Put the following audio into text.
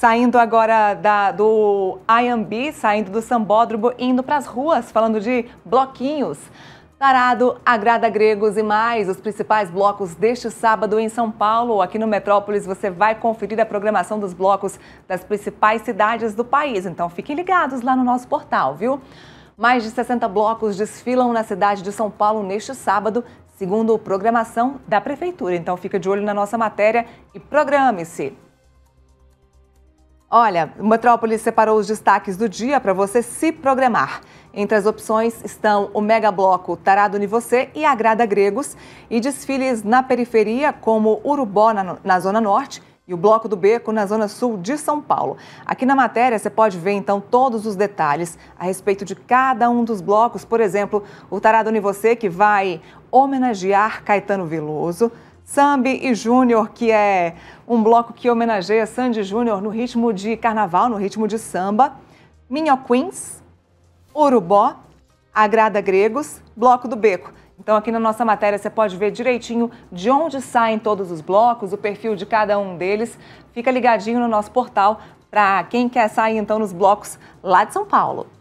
Saindo agora da, do IMB, saindo do Sambódromo, indo para as ruas, falando de bloquinhos. Tarado agrada gregos e mais. Os principais blocos deste sábado em São Paulo, aqui no Metrópolis, você vai conferir a programação dos blocos das principais cidades do país. Então fiquem ligados lá no nosso portal, viu? Mais de 60 blocos desfilam na cidade de São Paulo neste sábado, segundo programação da prefeitura. Então fica de olho na nossa matéria e programe-se. Olha, o Metrópolis separou os destaques do dia para você se programar. Entre as opções estão o mega bloco Tarado Ni Você e Agrada Gregos e desfiles na periferia como Urubó na, na Zona Norte e o Bloco do Beco na Zona Sul de São Paulo. Aqui na matéria você pode ver então todos os detalhes a respeito de cada um dos blocos, por exemplo, o Tarado Ni Você que vai homenagear Caetano Veloso, Sambi e Júnior, que é um bloco que homenageia Sandy Júnior no ritmo de carnaval, no ritmo de samba. Minho Queens, Urubó, Agrada Gregos, Bloco do Beco. Então aqui na nossa matéria você pode ver direitinho de onde saem todos os blocos, o perfil de cada um deles. Fica ligadinho no nosso portal para quem quer sair então nos blocos lá de São Paulo.